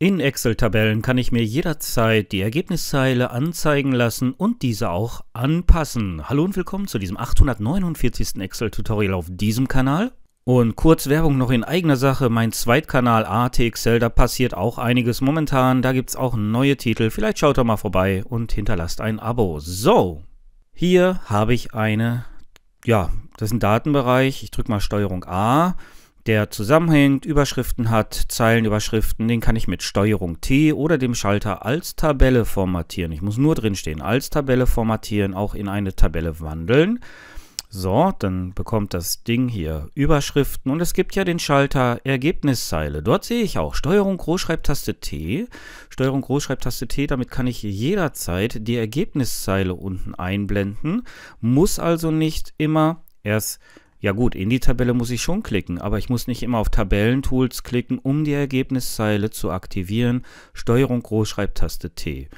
In Excel-Tabellen kann ich mir jederzeit die Ergebniszeile anzeigen lassen und diese auch anpassen. Hallo und willkommen zu diesem 849. Excel-Tutorial auf diesem Kanal. Und kurz Werbung noch in eigener Sache, mein Zweitkanal AT Excel, da passiert auch einiges momentan, da gibt es auch neue Titel, vielleicht schaut doch mal vorbei und hinterlasst ein Abo. So, hier habe ich eine, ja, das ist ein Datenbereich, ich drücke mal STRG A, der zusammenhängt, Überschriften hat, Zeilenüberschriften, den kann ich mit Steuerung T oder dem Schalter als Tabelle formatieren. Ich muss nur drinstehen, als Tabelle formatieren, auch in eine Tabelle wandeln. So, dann bekommt das Ding hier Überschriften und es gibt ja den Schalter Ergebniszeile. Dort sehe ich auch Steuerung Großschreibtaste T. Steuerung Großschreibtaste T, damit kann ich jederzeit die Ergebniszeile unten einblenden, muss also nicht immer erst ja gut, in die Tabelle muss ich schon klicken, aber ich muss nicht immer auf Tabellentools klicken, um die Ergebniszeile zu aktivieren. Steuerung Großschreibtaste T.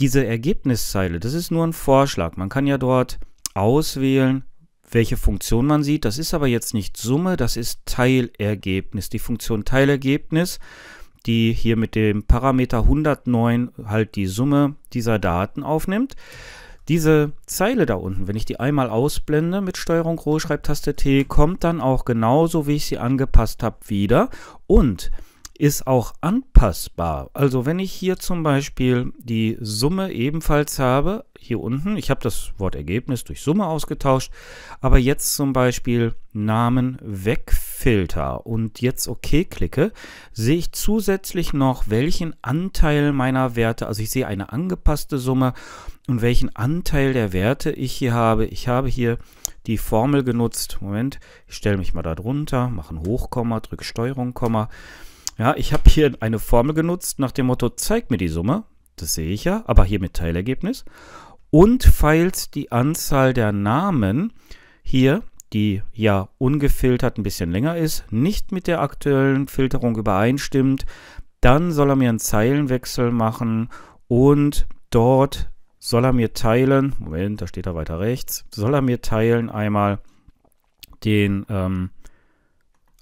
Diese Ergebniszeile, das ist nur ein Vorschlag. Man kann ja dort auswählen, welche Funktion man sieht. Das ist aber jetzt nicht Summe, das ist Teilergebnis. Die Funktion Teilergebnis, die hier mit dem Parameter 109 halt die Summe dieser Daten aufnimmt. Diese Zeile da unten, wenn ich die einmal ausblende mit Steuerung schreibtaste T, kommt dann auch genauso, wie ich sie angepasst habe, wieder. Und ist auch anpassbar. Also wenn ich hier zum Beispiel die Summe ebenfalls habe, hier unten, ich habe das Wort Ergebnis durch Summe ausgetauscht, aber jetzt zum Beispiel Namen wegfilter und jetzt OK klicke, sehe ich zusätzlich noch, welchen Anteil meiner Werte, also ich sehe eine angepasste Summe und welchen Anteil der Werte ich hier habe. Ich habe hier die Formel genutzt, Moment, ich stelle mich mal da drunter, mache ein Hochkomma, drücke Steuerung, Komma, ja, ich habe hier eine Formel genutzt nach dem Motto, zeig mir die Summe. Das sehe ich ja, aber hier mit Teilergebnis. Und falls die Anzahl der Namen hier, die ja ungefiltert ein bisschen länger ist, nicht mit der aktuellen Filterung übereinstimmt, dann soll er mir einen Zeilenwechsel machen und dort soll er mir teilen, Moment, da steht er weiter rechts, soll er mir teilen einmal den ähm,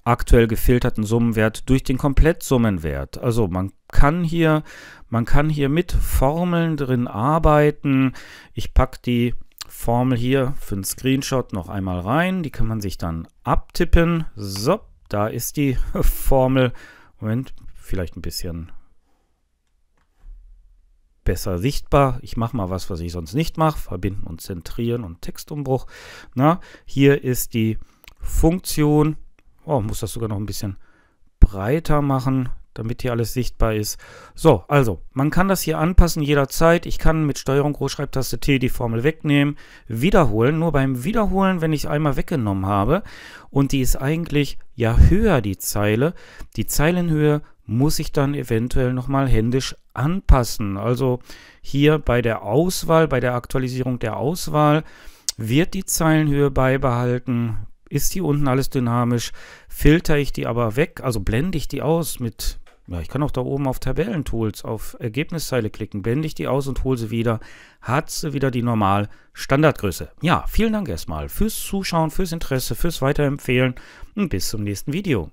aktuell gefilterten Summenwert durch den Komplettsummenwert. Also man kann hier, man kann hier mit Formeln drin arbeiten. Ich packe die Formel hier für einen Screenshot noch einmal rein. Die kann man sich dann abtippen. So, da ist die Formel. Moment, vielleicht ein bisschen besser sichtbar. Ich mache mal was, was ich sonst nicht mache. Verbinden und zentrieren und Textumbruch. Na, hier ist die Funktion Oh, muss das sogar noch ein bisschen breiter machen, damit hier alles sichtbar ist. So, also, man kann das hier anpassen jederzeit. Ich kann mit Steuerung Großschreibtaste T die Formel wegnehmen, wiederholen. Nur beim Wiederholen, wenn ich es einmal weggenommen habe, und die ist eigentlich ja höher, die Zeile, die Zeilenhöhe muss ich dann eventuell nochmal händisch anpassen. Also hier bei der Auswahl, bei der Aktualisierung der Auswahl, wird die Zeilenhöhe beibehalten, ist hier unten alles dynamisch. Filter ich die aber weg, also blende ich die aus mit, ja, ich kann auch da oben auf Tabellentools, auf Ergebniszeile klicken, blende ich die aus und hole sie wieder, hat sie wieder die normal Standardgröße. Ja, vielen Dank erstmal fürs Zuschauen, fürs Interesse, fürs Weiterempfehlen und bis zum nächsten Video.